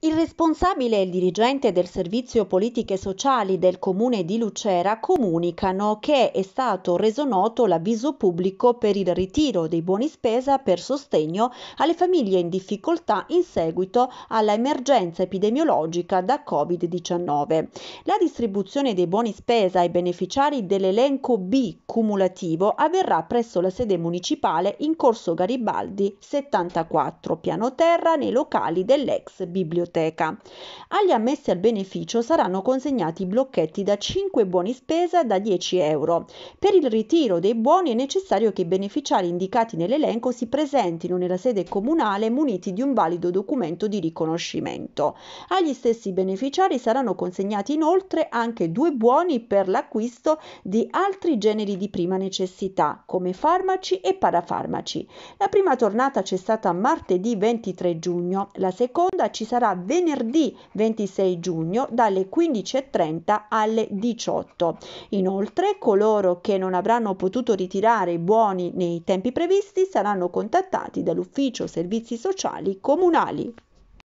Il responsabile e il dirigente del servizio politiche sociali del comune di Lucera comunicano che è stato reso noto l'avviso pubblico per il ritiro dei buoni spesa per sostegno alle famiglie in difficoltà in seguito alla emergenza epidemiologica da Covid-19. La distribuzione dei buoni spesa ai beneficiari dell'elenco B cumulativo avverrà presso la sede municipale in corso Garibaldi 74, piano terra, nei locali dell'ex biblioteca biblioteca. Agli ammessi al beneficio saranno consegnati blocchetti da 5 buoni spesa da 10 euro. Per il ritiro dei buoni è necessario che i beneficiari indicati nell'elenco si presentino nella sede comunale muniti di un valido documento di riconoscimento. Agli stessi beneficiari saranno consegnati inoltre anche due buoni per l'acquisto di altri generi di prima necessità, come farmaci e parafarmaci. La prima tornata c'è stata martedì 23 giugno, la seconda ci sarà venerdì 26 giugno dalle 15.30 alle 18. Inoltre coloro che non avranno potuto ritirare i buoni nei tempi previsti saranno contattati dall'ufficio servizi sociali comunali.